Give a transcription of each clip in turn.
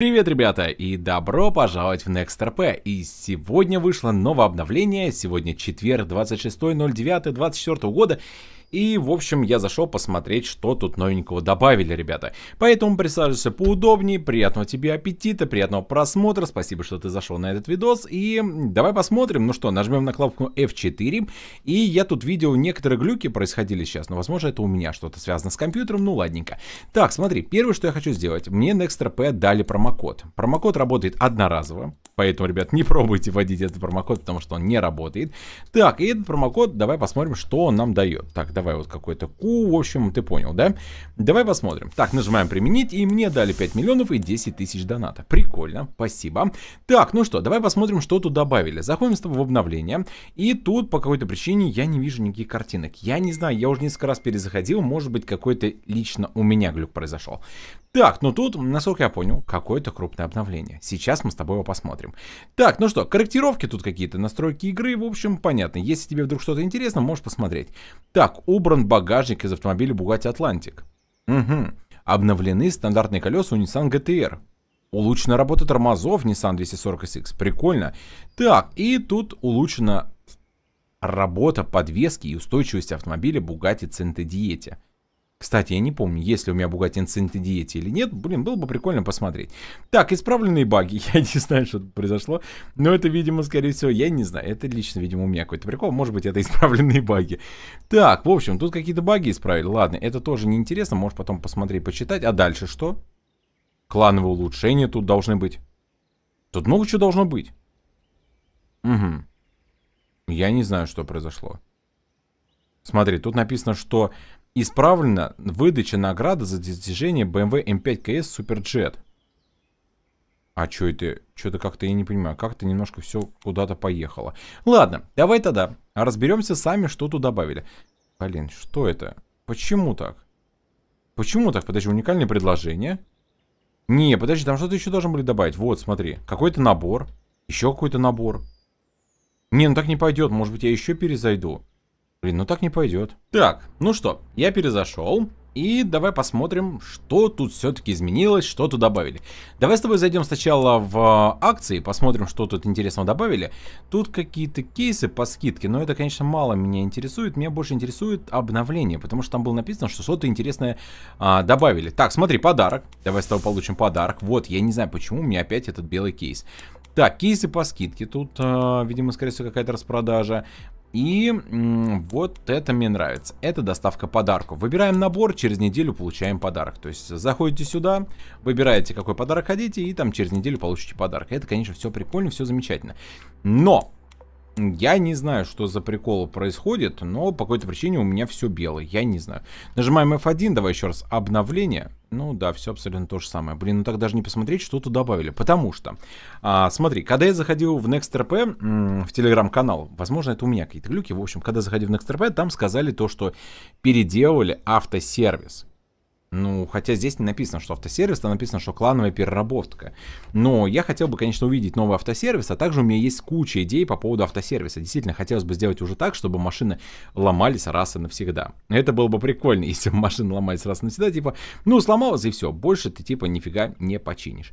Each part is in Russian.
Привет, ребята, и добро пожаловать в NextRP. И сегодня вышло новое обновление, сегодня четверг, 26.09.24 года, и, в общем, я зашел посмотреть, что тут новенького добавили, ребята. Поэтому присаживайся поудобнее, приятного тебе аппетита, приятного просмотра, спасибо, что ты зашел на этот видос. И давай посмотрим, ну что, нажмем на кнопку F4. И я тут видел, некоторые глюки происходили сейчас, но, возможно, это у меня что-то связано с компьютером, ну ладненько. Так, смотри, первое, что я хочу сделать, мне на XTRP дали промокод. Промокод работает одноразово, поэтому, ребят, не пробуйте вводить этот промокод, потому что он не работает. Так, и этот промокод, давай посмотрим, что он нам дает. Так, давай вот какой-то ку, в общем, ты понял, да? Давай посмотрим. Так, нажимаем применить, и мне дали 5 миллионов и 10 тысяч доната. Прикольно, спасибо. Так, ну что, давай посмотрим, что тут добавили. Заходим с тобой в обновление, и тут по какой-то причине я не вижу никаких картинок. Я не знаю, я уже несколько раз перезаходил, может быть, какой-то лично у меня глюк произошел. Так, ну тут, насколько я понял, какое-то крупное обновление. Сейчас мы с тобой его посмотрим. Так, ну что, корректировки тут какие-то, настройки игры, в общем, понятно. Если тебе вдруг что-то интересно, можешь посмотреть. Так, убран багажник из автомобиля Bugatti Atlantic. Угу. Обновлены стандартные колеса у Nissan GTR. Улучшена работа тормозов Nissan 240SX. Прикольно. Так, и тут улучшена работа подвески и устойчивость автомобиля Bugatti Centediete. Кстати, я не помню, есть ли у меня Bugatti Incendiate диете или нет. Блин, было бы прикольно посмотреть. Так, исправленные баги. Я не знаю, что произошло. Но это, видимо, скорее всего, я не знаю. Это лично, видимо, у меня какой-то прикол. Может быть, это исправленные баги. Так, в общем, тут какие-то баги исправили. Ладно, это тоже неинтересно. Можешь потом посмотреть, почитать. А дальше что? Клановые улучшения тут должны быть. Тут много чего должно быть. Угу. Я не знаю, что произошло. Смотри, тут написано, что Исправлена выдача награды за достижение BMW M5 CS Superjet. А что это? Что-то как-то я не понимаю. Как-то немножко все куда-то поехало. Ладно, давай тогда разберемся сами, что тут добавили. Блин, что это? Почему так? Почему так? Подожди, уникальное предложение. Не, подожди, там что-то еще должны были добавить. Вот, смотри. Какой-то набор. Еще какой-то набор. Не, ну так не пойдет. Может быть, я еще перезайду. Блин, ну так не пойдет. Так, ну что, я перезашел. И давай посмотрим, что тут все-таки изменилось, что тут добавили. Давай с тобой зайдем сначала в а, акции, посмотрим, что тут интересного добавили. Тут какие-то кейсы по скидке, но это, конечно, мало меня интересует. Меня больше интересует обновление, потому что там было написано, что что-то интересное а, добавили. Так, смотри, подарок. Давай с тобой получим подарок. Вот, я не знаю, почему у меня опять этот белый кейс. Так, кейсы по скидке. Тут, э, видимо, скорее всего, какая-то распродажа. И вот это мне нравится. Это доставка подарков. Выбираем набор, через неделю получаем подарок. То есть заходите сюда, выбираете, какой подарок хотите, и там через неделю получите подарок. Это, конечно, все прикольно, все замечательно. Но я не знаю, что за прикол происходит, но по какой-то причине у меня все белое, я не знаю. Нажимаем F1, давай еще раз обновление. Ну да, все абсолютно то же самое. Блин, ну так даже не посмотреть, что тут добавили. Потому что, а, смотри, когда я заходил в NextRP, в телеграм-канал, возможно, это у меня какие-то глюки, в общем, когда заходил в NextRP, там сказали то, что переделали автосервис. Ну, хотя здесь не написано, что автосервис, там написано, что клановая переработка. Но я хотел бы, конечно, увидеть новый автосервис, а также у меня есть куча идей по поводу автосервиса. Действительно, хотелось бы сделать уже так, чтобы машины ломались раз и навсегда. Это было бы прикольно, если бы машины ломались раз и навсегда, типа, ну, сломалась и все, больше ты, типа, нифига не починишь.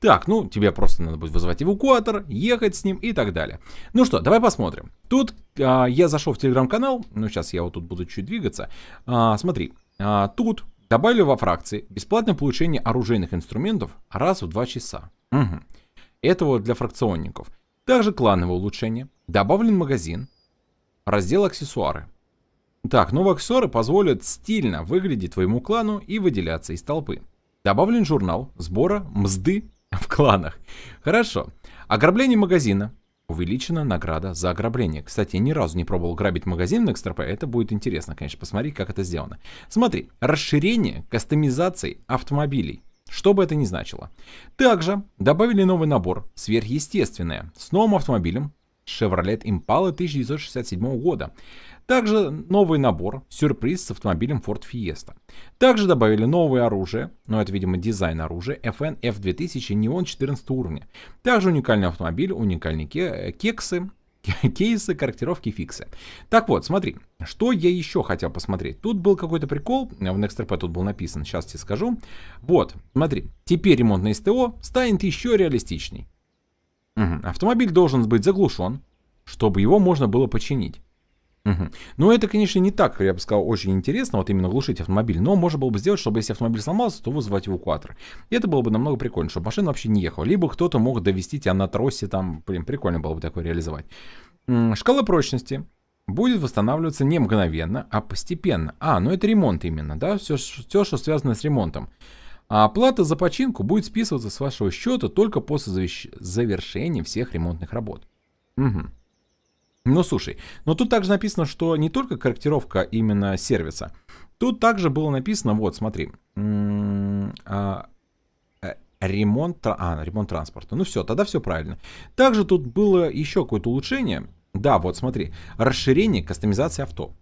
Так, ну, тебе просто надо будет вызывать эвакуатор, ехать с ним и так далее. Ну что, давай посмотрим. Тут а, я зашел в телеграм-канал, ну, сейчас я вот тут буду чуть двигаться. А, смотри, а, тут Добавили во фракции бесплатное получение оружейных инструментов раз в 2 часа. Угу. Этого для фракционников. Также клановое улучшение. Добавлен магазин. Раздел аксессуары. Так, новые аксессуары позволят стильно выглядеть твоему клану и выделяться из толпы. Добавлен журнал сбора мзды в кланах. Хорошо. Ограбление магазина увеличена награда за ограбление. Кстати, я ни разу не пробовал грабить магазин на XTRP, это будет интересно, конечно, посмотреть, как это сделано. Смотри, расширение кастомизации автомобилей. Что бы это ни значило. Также добавили новый набор «Сверхъестественное» с новым автомобилем Chevrolet Impala 1967 года. Также новый набор, сюрприз с автомобилем Ford Fiesta. Также добавили новое оружие, но ну, это, видимо, дизайн оружия, FN F2000 Neon 14 уровня. Также уникальный автомобиль, уникальные э, кексы, кейсы, корректировки, фиксы. Так вот, смотри, что я еще хотел посмотреть. Тут был какой-то прикол, в NextRP тут был написан, сейчас тебе скажу. Вот, смотри, теперь ремонт на СТО станет еще реалистичней. Угу. Автомобиль должен быть заглушен, чтобы его можно было починить. Угу. Ну, это, конечно, не так, я бы сказал, очень интересно, вот именно глушить автомобиль. Но можно было бы сделать, чтобы если автомобиль сломался, то вызывать эвакуатор. И это было бы намного прикольно, чтобы машина вообще не ехала. Либо кто-то мог довести тебя на тросе, там, блин, прикольно было бы такое реализовать. Шкала прочности будет восстанавливаться не мгновенно, а постепенно. А, ну это ремонт именно, да, все, все что связано с ремонтом. А оплата за починку будет списываться с вашего счета только после завершения всех ремонтных работ. Угу. Ну, слушай, но тут также написано, что не только корректировка именно сервиса. Тут также было написано, вот, смотри, а, э, ремонт, а, ремонт транспорта. Ну все, тогда все правильно. Также тут было еще какое-то улучшение. Да, вот смотри, расширение кастомизация авто.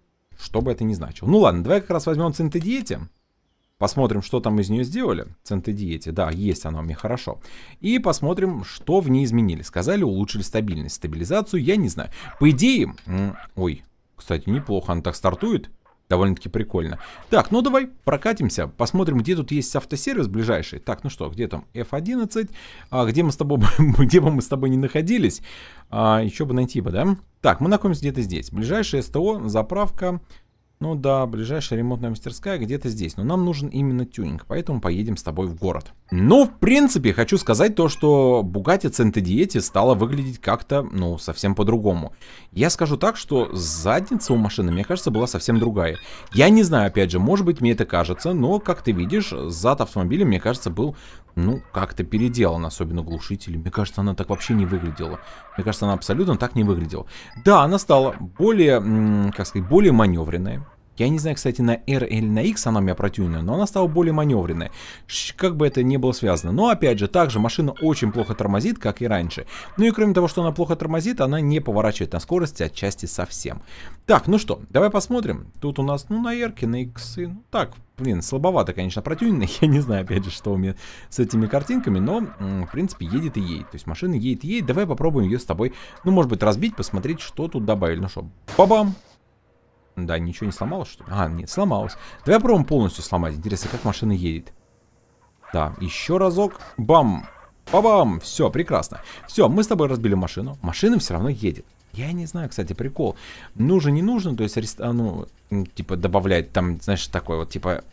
Что бы это ни значило. Ну ладно, давай как раз возьмем центедиете. Посмотрим, что там из нее сделали. Центы Центедиете, да, есть она мне хорошо. И посмотрим, что в ней изменили. Сказали, улучшили стабильность. Стабилизацию я не знаю. По идее... Ой, кстати, неплохо она так стартует. Довольно-таки прикольно. Так, ну давай прокатимся, посмотрим, где тут есть автосервис ближайший. Так, ну что, где там F11? А, где мы с тобой, где бы мы с тобой не находились? А, еще бы найти бы, да? Так, мы находимся где-то здесь. Ближайшее СТО, заправка, ну да, ближайшая ремонтная мастерская где-то здесь, но нам нужен именно тюнинг, поэтому поедем с тобой в город. Ну, в принципе, хочу сказать то, что Bugatti Centediete стала выглядеть как-то, ну, совсем по-другому. Я скажу так, что задница у машины, мне кажется, была совсем другая. Я не знаю, опять же, может быть, мне это кажется, но, как ты видишь, зад автомобиля, мне кажется, был ну, как-то переделана, особенно глушитель. Мне кажется, она так вообще не выглядела. Мне кажется, она абсолютно так не выглядела. Да, она стала более, как сказать, более маневренная. Я не знаю, кстати, на R или на X она меня протюнена, но она стала более маневренной. Как бы это ни было связано. Но, опять же, также машина очень плохо тормозит, как и раньше. Ну и кроме того, что она плохо тормозит, она не поворачивает на скорости отчасти совсем. Так, ну что, давай посмотрим. Тут у нас, ну, на R, на X, и, ну, так, блин, слабовато, конечно, протюнено. Я не знаю, опять же, что у меня с этими картинками, но, в принципе, едет и едет. То есть машина едет и едет. Давай попробуем ее с тобой, ну, может быть, разбить, посмотреть, что тут добавили. Ну что, бабам! Да, ничего не сломалось, что ли? А, нет, сломалось. Давай попробуем полностью сломать. Интересно, как машина едет. Да, еще разок. Бам! Бабам! Все, прекрасно. Все, мы с тобой разбили машину. Машина все равно едет. Я не знаю, кстати, прикол. Нужно, не нужно, то есть, арест... А, ну, типа, добавлять там, знаешь, такой вот, типа,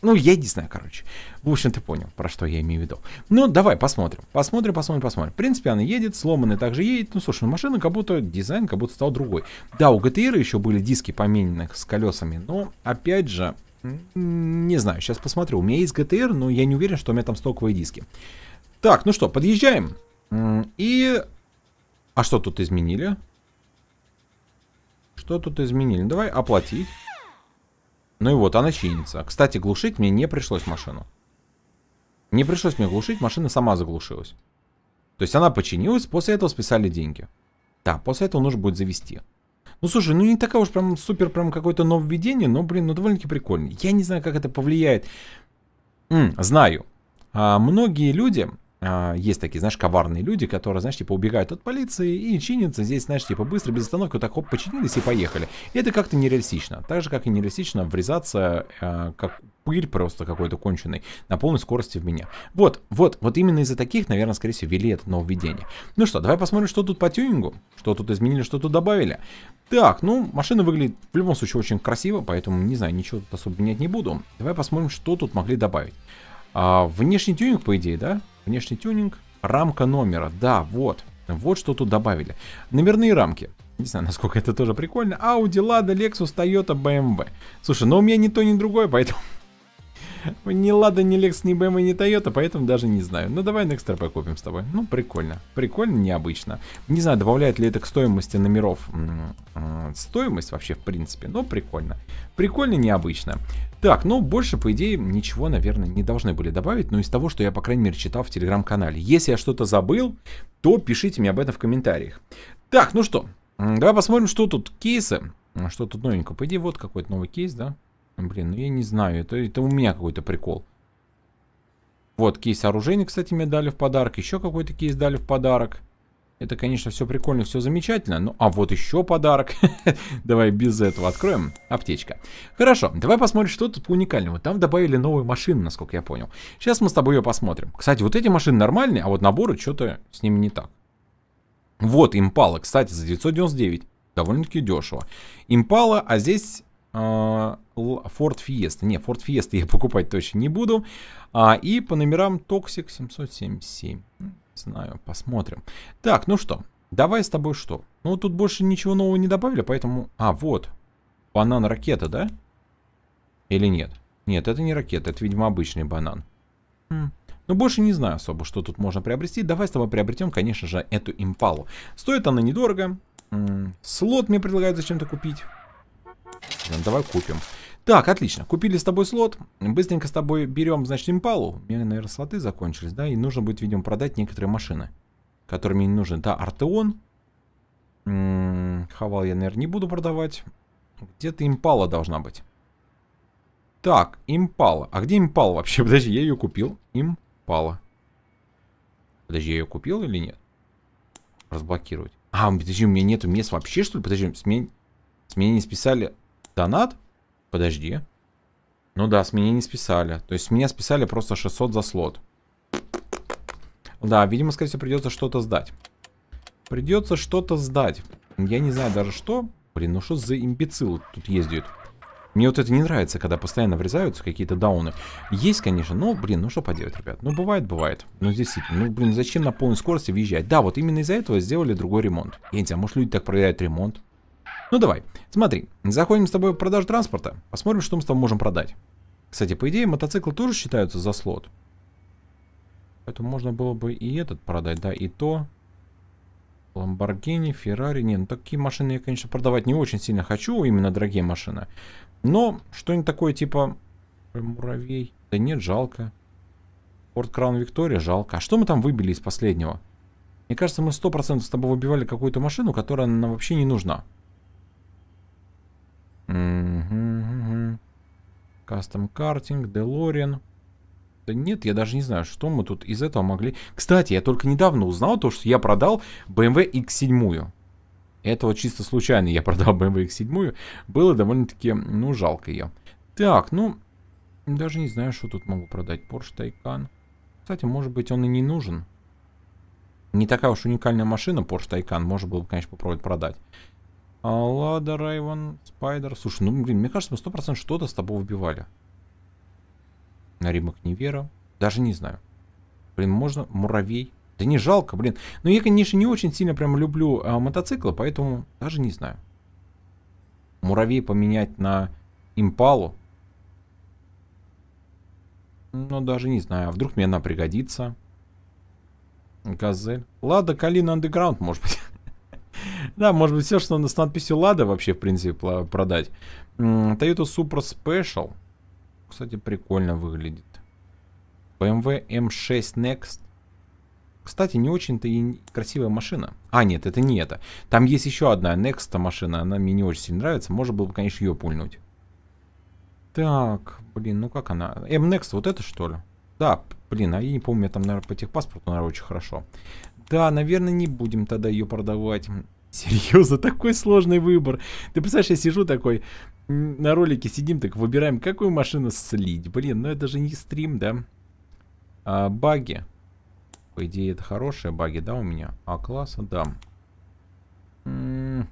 ну, я не знаю, короче. В общем, ты понял, про что я имею в виду. Ну, давай, посмотрим. Посмотрим, посмотрим, посмотрим. В принципе, она едет, сломанная также едет. Ну, слушай, ну, машина как будто, дизайн как будто стал другой. Да, у GTR еще были диски поменены с колесами, но, опять же, не знаю, сейчас посмотрю. У меня есть GTR, но я не уверен, что у меня там стоковые диски. Так, ну что, подъезжаем. И... А что тут изменили? Что тут изменили? Давай оплатить. Ну и вот, она чинится. Кстати, глушить мне не пришлось машину. Не пришлось мне глушить, машина сама заглушилась. То есть она починилась, после этого списали деньги. Да, после этого нужно будет завести. Ну слушай, ну не такая уж прям супер прям какое-то нововведение, но блин, ну довольно-таки прикольно. Я не знаю, как это повлияет. М, знаю. А, многие люди а, есть такие, знаешь, коварные люди, которые, знаешь, типа убегают от полиции и чинятся здесь, знаешь, типа быстро, без остановки, так хоп, починились и поехали. И это как-то нереалистично. Так же, как и нереалистично врезаться а, как пыль просто какой-то конченый на полной скорости в меня. Вот, вот, вот именно из-за таких, наверное, скорее всего, вели это нововведение. Ну что, давай посмотрим, что тут по тюнингу, что тут изменили, что тут добавили. Так, ну, машина выглядит в любом случае очень красиво, поэтому, не знаю, ничего тут особо менять не буду. Давай посмотрим, что тут могли добавить. А, внешний тюнинг, по идее, да? Внешний тюнинг, рамка номера, да, вот. Вот что тут добавили. Номерные рамки. Не знаю, насколько это тоже прикольно. Audi, Lada, Lexus, Toyota, BMW. Слушай, но ну у меня ни то, ни другое, поэтому ни Лада, ни Лекс, ни БМ, ни Тойота, поэтому даже не знаю. Ну давай Некстер покупим с тобой. Ну прикольно. Прикольно, необычно. Не знаю, добавляет ли это к стоимости номеров стоимость вообще в принципе, но прикольно. Прикольно, необычно. Так, ну больше, по идее, ничего, наверное, не должны были добавить, но из того, что я, по крайней мере, читал в телеграм-канале. Если я что-то забыл, то пишите мне об этом в комментариях. Так, ну что, давай посмотрим, что тут кейсы. Что тут новенького? По идее, вот какой-то новый кейс, да? Блин, ну я не знаю, это, это у меня какой-то прикол. Вот, кейс оружейный, кстати, мне дали в подарок. Еще какой-то кейс дали в подарок. Это, конечно, все прикольно, все замечательно. Ну, а вот еще подарок. давай без этого откроем. Аптечка. Хорошо, давай посмотрим, что тут уникального. Там добавили новую машину, насколько я понял. Сейчас мы с тобой ее посмотрим. Кстати, вот эти машины нормальные, а вот наборы что-то с ними не так. Вот импала, кстати, за 999. Довольно-таки дешево. Импала, а здесь... Э Ford Fiesta. Не, Ford Fiesta я покупать точно не буду. А, и по номерам Toxic 777. знаю, посмотрим. Так, ну что, давай с тобой что? Ну, тут больше ничего нового не добавили, поэтому... А, вот. Банан-ракета, да? Или нет? Нет, это не ракета, это, видимо, обычный банан. Хм. Но ну, больше не знаю особо, что тут можно приобрести. Давай с тобой приобретем, конечно же, эту импалу. Стоит она недорого. Слот мне предлагают зачем-то купить. Давай купим. Так, отлично. Купили с тобой слот. Быстренько с тобой берем, значит, импалу. У меня, наверное, слоты закончились, да? И нужно будет, видимо, продать некоторые машины, которые мне не нужны. Да, Артеон. М-м, Хавал я, наверное, не буду продавать. Где-то импала должна быть. Так, импала. А где импала вообще? Подожди, я ее купил. Импала. Подожди, я ее купил или нет? Разблокировать. А, подожди, у меня нету мест вообще, что ли? Подожди, с меня, с меня не списали донат? Подожди. Ну да, с меня не списали. То есть с меня списали просто 600 за слот. Да, видимо, скорее всего, придется что-то сдать. Придется что-то сдать. Я не знаю даже что. Блин, ну что за имбецил тут ездит? Мне вот это не нравится, когда постоянно врезаются какие-то дауны. Есть, конечно, но, блин, ну что поделать, ребят. Ну, бывает, бывает. Ну, здесь, ну, блин, зачем на полной скорости въезжать? Да, вот именно из-за этого сделали другой ремонт. Я не знаю, может, люди так проверяют ремонт? Ну давай, смотри, заходим с тобой в продажу транспорта, посмотрим, что мы с тобой можем продать. Кстати, по идее, мотоциклы тоже считаются за слот. Поэтому можно было бы и этот продать, да, и то. Ламборгини, Феррари. Не, ну такие машины я, конечно, продавать не очень сильно хочу, именно дорогие машины. Но что-нибудь такое типа э, муравей. Да нет, жалко. Форд Краун Виктория, жалко. А что мы там выбили из последнего? Мне кажется, мы 100% с тобой выбивали какую-то машину, которая нам вообще не нужна. Кастом картинг, Делориан. Да нет, я даже не знаю, что мы тут из этого могли... Кстати, я только недавно узнал то, что я продал BMW X7. Это вот чисто случайно я продал BMW X7. Было довольно-таки, ну, жалко ее. Так, ну, даже не знаю, что тут могу продать. Porsche Taycan. Кстати, может быть, он и не нужен. Не такая уж уникальная машина Porsche Taycan. Можно было бы, конечно, попробовать продать. А, Лада, Райван, Спайдер. Слушай, ну, блин, мне кажется, мы процентов что-то с тобой выбивали. На римах Невера. Даже не знаю. Блин, можно муравей. Да не жалко, блин. Но ну, я, конечно, не очень сильно прям люблю э, мотоциклы, поэтому даже не знаю. Муравей поменять на импалу. Но ну, даже не знаю. А вдруг мне она пригодится. Газель. Лада, Калина, Underground, может быть. Да, может быть, все, что с надписью Лада вообще, в принципе, продать. Toyota Supra Special. Кстати, прикольно выглядит. BMW M6 Next. Кстати, не очень-то и красивая машина. А, нет, это не это. Там есть еще одна Next машина, она мне не очень сильно нравится. Можно было бы, конечно, ее пульнуть. Так, блин, ну как она? M-Next вот это, что ли? Да, блин, а я не помню, я там, наверное, по техпаспорту, наверное, очень хорошо. Да, наверное, не будем тогда ее продавать. Серьезно, такой сложный выбор. Ты представляешь, я сижу такой, на ролике сидим, так выбираем, какую машину слить. Блин, ну это же не стрим, да? А, баги. По идее, это хорошие баги, да, у меня? А класса, да. М -м -м,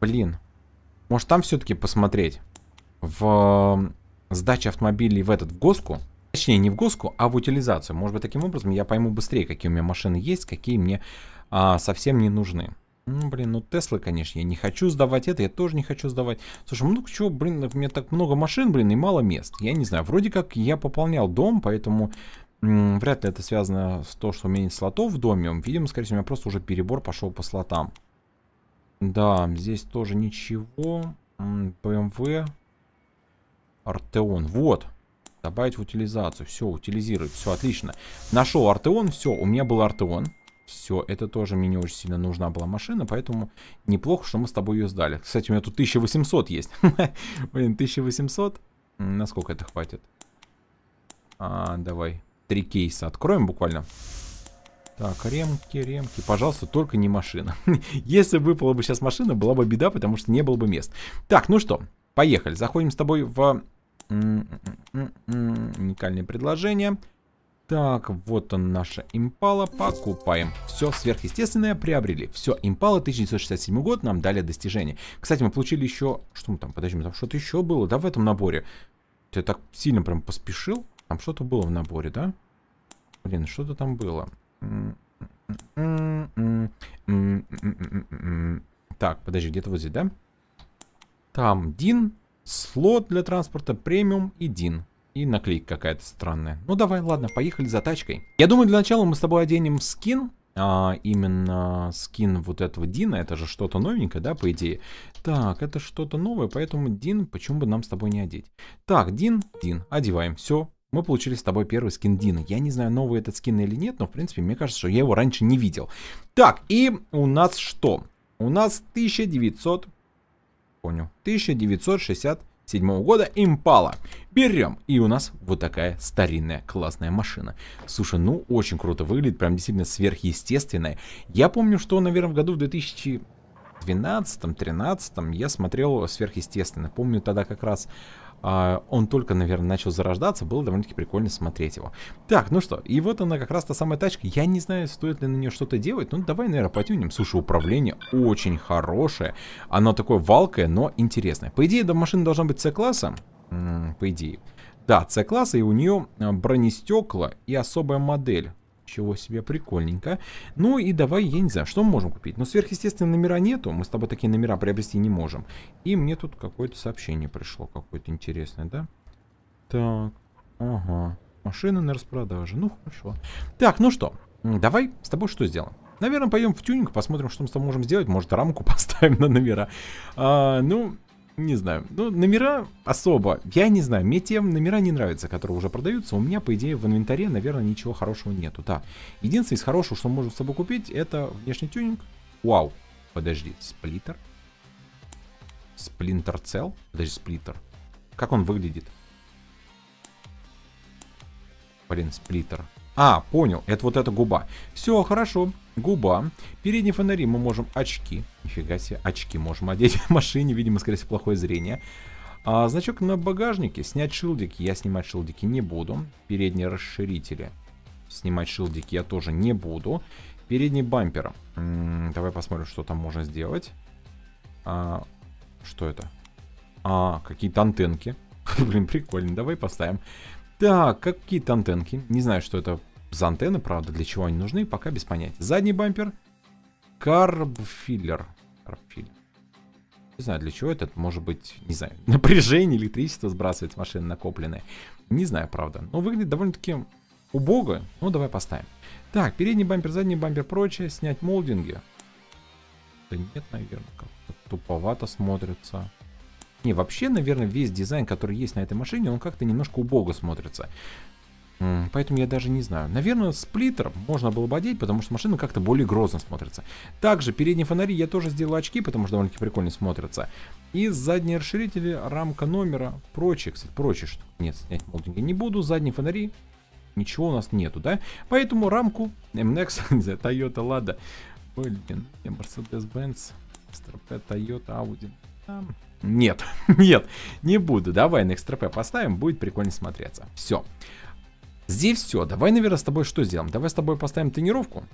блин. Может, там все-таки посмотреть? В сдаче автомобилей в этот, в ГОСКу? Точнее, не в ГОСКу, а в утилизацию. Может быть, таким образом я пойму быстрее, какие у меня машины есть, какие мне а, совсем не нужны. Ну, блин, ну Теслы, конечно, я не хочу сдавать это, я тоже не хочу сдавать. Слушай, ну чего, блин, у меня так много машин, блин, и мало мест. Я не знаю, вроде как я пополнял дом, поэтому м -м, вряд ли это связано с то, что у меня нет слотов в доме. Видимо, скорее всего, у меня просто уже перебор пошел по слотам. Да, здесь тоже ничего. М BMW. Артеон. Вот. Добавить в утилизацию. Все, утилизировать. Все, отлично. Нашел Артеон. Все, у меня был Артеон. Все, это тоже мне очень сильно нужна была машина, поэтому неплохо, что мы с тобой ее сдали. Кстати, у меня тут 1800 есть. Блин, 1800. Насколько это хватит? А, давай. Три кейса откроем буквально. Так, ремки, ремки. Пожалуйста, только не машина. Если выпала бы сейчас машина, была бы беда, потому что не было бы мест. Так, ну что, поехали. Заходим с тобой в уникальное предложение. Так, вот он наша импала, покупаем. Все сверхъестественное приобрели. Все, импала 1967 год, нам дали достижение. Кстати, мы получили еще... Что мы там, подожди, там что-то еще было, да, в этом наборе? Ты так сильно прям поспешил. Там что-то было в наборе, да? Блин, что-то там было. Так, подожди, где-то вот здесь, да? Там Дин, слот для транспорта, премиум и Дин. И наклейка какая-то странная. Ну давай, ладно, поехали за тачкой. Я думаю, для начала мы с тобой оденем скин. А, именно скин вот этого Дина, это же что-то новенькое, да, по идее? Так, это что-то новое, поэтому Дин, почему бы нам с тобой не одеть? Так, Дин, Дин, одеваем, все, мы получили с тобой первый скин Дина. Я не знаю, новый этот скин или нет, но, в принципе, мне кажется, что я его раньше не видел. Так, и у нас что? У нас 1900... Понял. 1960 седьмого года импала Берем. И у нас вот такая старинная классная машина. Слушай, ну очень круто выглядит, прям действительно сверхъестественная. Я помню, что, наверное, в году в 2000... 12-13 я смотрел сверхъестественно. Помню, тогда как раз а, он только, наверное, начал зарождаться, было довольно-таки прикольно смотреть его. Так, ну что, и вот она как раз та самая тачка. Я не знаю, стоит ли на нее что-то делать, но давай, наверное, потюнем. Слушай, управление очень хорошее. Оно такое валкое, но интересное. По идее, да, машина должна быть С-класса. По идее. Да, С-класса, и у нее а, бронестекла и особая модель. Ничего себе, прикольненько. Ну и давай, я не знаю, что мы можем купить. Но ну, сверхъестественных номера нету, мы с тобой такие номера приобрести не можем. И мне тут какое-то сообщение пришло, какое-то интересное, да? Так, ага. Машины на распродаже, ну хорошо. Так, ну что, давай с тобой что сделаем? Наверное, пойдем в тюнинг, посмотрим, что мы с тобой можем сделать. Может, рамку поставим на номера. А, ну, не знаю. Ну, номера особо, я не знаю, мне тем номера не нравятся, которые уже продаются. У меня, по идее, в инвентаре, наверное, ничего хорошего нету. Да, единственное из хорошего, что можно с собой купить, это внешний тюнинг. Вау, подожди, сплиттер? Сплинтер цел? Подожди, сплиттер. Как он выглядит? Блин, сплиттер. А, понял, это вот эта губа. Все, хорошо, губа. Передние фонари мы можем очки. Нифига себе, очки можем одеть в машине, видимо, скорее всего, плохое зрение. А, значок на багажнике, снять шилдики. Я снимать шилдики не буду. Передние расширители. Снимать шилдики я тоже не буду. Передний бампер. М -м, давай посмотрим, что там можно сделать. А, что это? А, какие-то антенки. Блин, прикольно. Давай поставим. Так, какие-то антенки. Не знаю, что это за антенны, правда, для чего они нужны, пока без понятия. Задний бампер. Карбфиллер. Карбфиллер. Не знаю, для чего этот. Может быть, не знаю, напряжение, электричество сбрасывает с машины накопленное. Не знаю, правда. Но выглядит довольно-таки убого. Ну, давай поставим. Так, передний бампер, задний бампер, прочее. Снять молдинги. Да нет, наверное, как-то туповато смотрится. Не, вообще, наверное, весь дизайн, который есть на этой машине, он как-то немножко убого смотрится. Поэтому я даже не знаю. Наверное, сплиттер можно было бы одеть, потому что машина как-то более грозно смотрится. Также передние фонари я тоже сделал очки, потому что довольно-таки прикольно смотрятся. И задние расширители, рамка номера, прочее, кстати, прочее что. Нет, снять молдинги не буду, задние фонари, ничего у нас нету, да? Поэтому рамку MNX, Toyota, Lada, блин, Mercedes-Benz, Toyota, Audi, нет, нет, не буду. Давай на XTRP поставим, будет прикольно смотреться. Все. Здесь все. Давай, наверное, с тобой что сделаем? Давай с тобой поставим тренировку.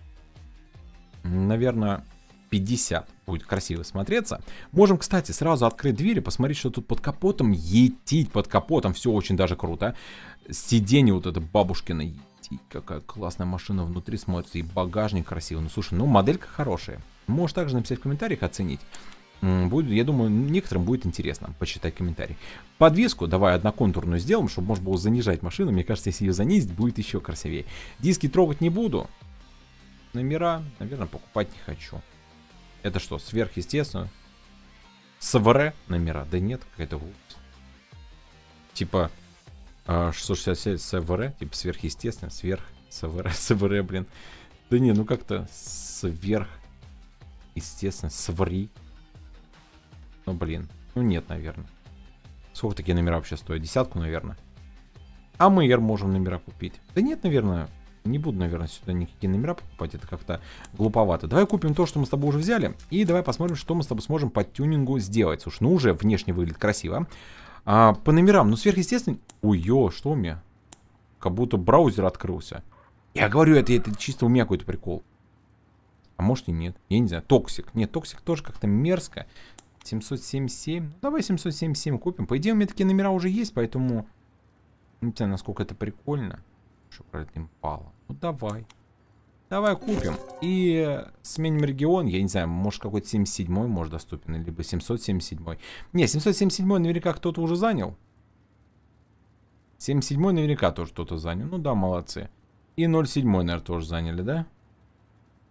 Наверное, 50 будет красиво смотреться. Можем, кстати, сразу открыть дверь и посмотреть, что тут под капотом. Етить под капотом, все очень даже круто. Сиденье вот это бабушкино. Етить, какая классная машина внутри смотрится. И багажник красивый. Ну, слушай, ну, моделька хорошая. Можешь также написать в комментариях, оценить. Будет, я думаю, некоторым будет интересно почитать комментарий. Подвеску давай одноконтурную сделаем, чтобы можно было занижать машину. Мне кажется, если ее занизить, будет еще красивее. Диски трогать не буду. Номера, наверное, покупать не хочу. Это что, сверхъестественно? СВР номера? Да нет, какая-то глупость. Типа 667 а, СВР, типа сверхъестественно, сверх, СВР, СВР, блин. Да не, ну как-то сверх, естественно, сври. Ну, блин. Ну, нет, наверное. Сколько такие номера вообще стоят? Десятку, наверное. А мы, Ер, можем номера купить. Да нет, наверное. Не буду, наверное, сюда никакие номера покупать. Это как-то глуповато. Давай купим то, что мы с тобой уже взяли. И давай посмотрим, что мы с тобой сможем по тюнингу сделать. Слушай, ну уже внешне выглядит красиво. А, по номерам, ну сверхъестественно... Ой, что у меня? Как будто браузер открылся. Я говорю, это, это чисто у меня какой-то прикол. А может и нет. Я не знаю. Токсик. Нет, токсик тоже как-то мерзко. 777. Ну, давай 777 купим. По идее, у меня такие номера уже есть, поэтому... Не знаю, насколько это прикольно. Что про это импало. Ну, давай. Давай купим. И сменим регион. Я не знаю, может какой-то 77 может доступен, либо 777. Не, 777 наверняка кто-то уже занял. 77 наверняка тоже кто-то занял. Ну да, молодцы. И 07, наверное, тоже заняли, да?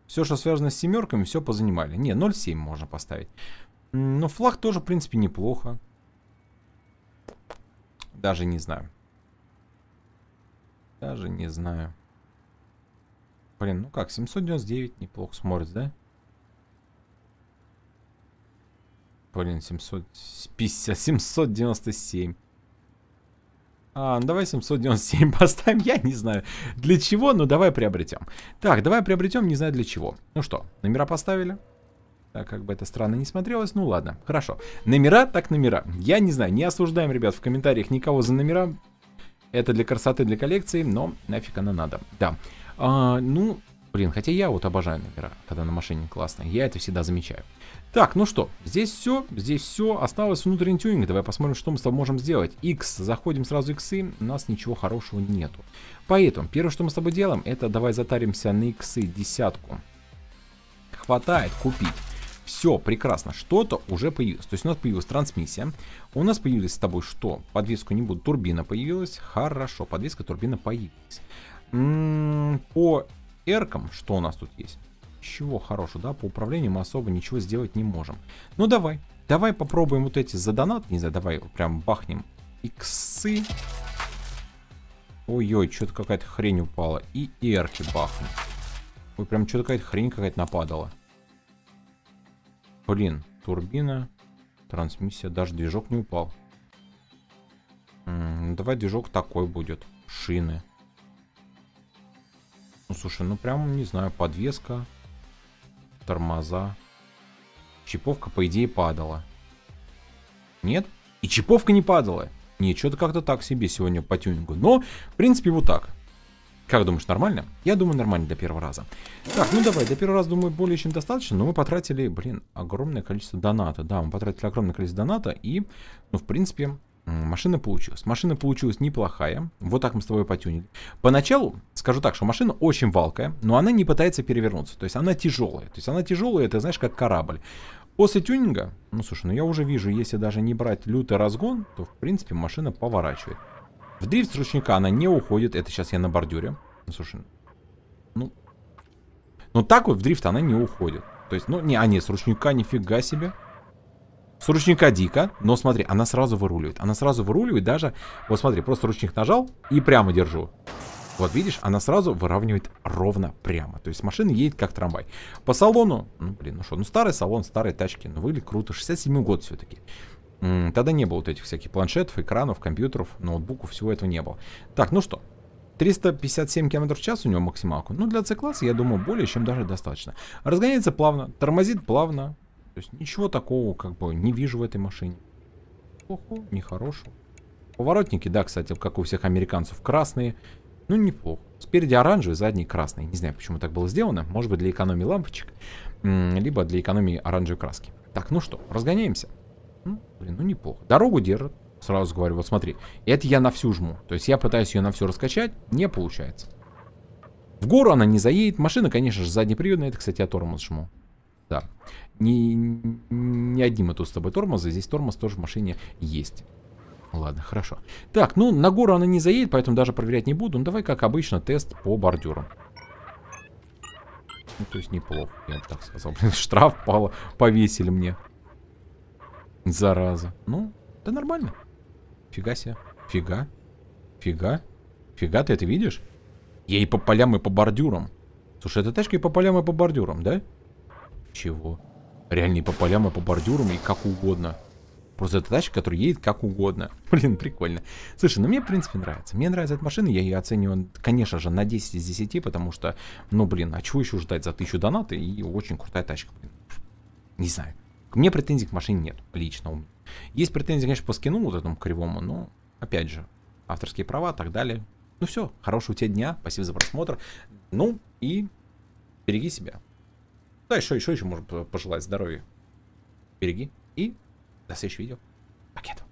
Все, что связано с семерками, все позанимали. Не, 07 можно поставить. Но флаг тоже, в принципе, неплохо. Даже не знаю. Даже не знаю. Блин, ну как, 799 неплохо смотрится, да? Блин, 750, 797. А, ну давай 797 поставим, я не знаю для чего, но давай приобретем. Так, давай приобретем, не знаю для чего. Ну что, номера поставили? А как бы это странно не смотрелось, ну ладно, хорошо. Номера так номера. Я не знаю, не осуждаем, ребят, в комментариях никого за номера. Это для красоты, для коллекции, но нафиг она надо. Да. А, ну, блин, хотя я вот обожаю номера, когда на машине классно. Я это всегда замечаю. Так, ну что, здесь все, здесь все. Осталось внутренний тюнинг. Давай посмотрим, что мы с тобой можем сделать. X, заходим сразу иксы, у нас ничего хорошего нету. Поэтому, первое, что мы с тобой делаем, это давай затаримся на X десятку. Хватает купить. Все, прекрасно, что-то уже появилось. То есть у нас появилась трансмиссия, у нас появились с тобой что? Подвеску не буду, турбина появилась, хорошо, подвеска, турбина появилась. М м-м, -м по эркам, что у нас тут есть? Чего хорошего, да, по управлению мы особо ничего сделать не можем. Ну давай, давай попробуем вот эти за донат, не знаю, давай прям бахнем иксы. Ой-ой, что-то какая-то хрень упала. И эрки бахнем. Ой, прям что-то какая-то хрень какая-то нападала. Блин, турбина, трансмиссия, даже движок не упал. М -м, ну давай движок такой будет. Шины. Ну, слушай, ну прям, не знаю, подвеска, тормоза. Чиповка, по идее, падала. Нет? И чиповка не падала. Не, что-то как-то так себе сегодня по тюнингу. Но, в принципе, вот так. Как думаешь, нормально? Я думаю, нормально для первого раза. Так, ну давай, для первого раза, думаю, более чем достаточно, но мы потратили, блин, огромное количество доната. Да, мы потратили огромное количество доната, и, ну, в принципе, машина получилась. Машина получилась неплохая. Вот так мы с тобой потюнили. Поначалу, скажу так, что машина очень валкая, но она не пытается перевернуться. То есть она тяжелая. То есть она тяжелая, это, знаешь, как корабль. После тюнинга, ну слушай, ну я уже вижу, если даже не брать лютый разгон, то в принципе машина поворачивает. В дрифт с ручника она не уходит. Это сейчас я на бордюре. Ну, слушай, ну... Ну, так вот в дрифт она не уходит. То есть, ну, не, а не, с ручника нифига себе. С ручника дико, но смотри, она сразу выруливает. Она сразу выруливает даже... Вот смотри, просто ручник нажал и прямо держу. Вот видишь, она сразу выравнивает ровно прямо. То есть машина едет как трамвай. По салону, ну блин, ну что, ну старый салон, старые тачки, ну выглядит круто. 67 год все-таки. Тогда не было вот этих всяких планшетов, экранов, компьютеров, ноутбуков, всего этого не было. Так, ну что, 357 км в час у него максималку. Ну, для C-класса, я думаю, более чем даже достаточно. Разгоняется плавно, тормозит плавно. То есть ничего такого, как бы, не вижу в этой машине. Плохо, нехорошего. Поворотники, да, кстати, как у всех американцев, красные. Ну, неплохо. Спереди оранжевый, задний красный. Не знаю, почему так было сделано. Может быть, для экономии лампочек. Либо для экономии оранжевой краски. Так, ну что, разгоняемся. Ну, блин, ну неплохо. Дорогу держит. Сразу говорю, вот смотри. Это я на всю жму. То есть я пытаюсь ее на все раскачать. Не получается. В гору она не заедет. Машина, конечно же, заднеприводная. Это, кстати, я тормоз жму. Да. Не, не одним это с тобой тормоза. Здесь тормоз тоже в машине есть. Ладно, хорошо. Так, ну, на гору она не заедет, поэтому даже проверять не буду. Ну, давай, как обычно, тест по бордюрам. Ну, то есть неплохо, я так сказал. Блин, штраф пало, повесили мне. Зараза. Ну, да нормально. Фига себе. Фига. Фига. Фига, ты это видишь? Ей по полям, и по бордюрам. Слушай, эта тачка и по полям, и по бордюрам, да? Чего? Реально и по полям, и по бордюрам, и как угодно. Просто это тачка, которая едет как угодно. Блин, прикольно. Слушай, ну мне, в принципе, нравится. Мне нравится эта машина, я ее оцениваю, конечно же, на 10 из 10, потому что, ну, блин, а чего еще ждать за 1000 донаты? И очень крутая тачка, блин. Не знаю. К мне претензий к машине нет, лично Есть претензии, конечно, по скину вот этому кривому, но, опять же, авторские права, так далее. Ну все, хорошего тебе дня, спасибо за просмотр. Ну и береги себя. Да, еще, еще, еще можно пожелать здоровья. Береги и до следующего видео. пока.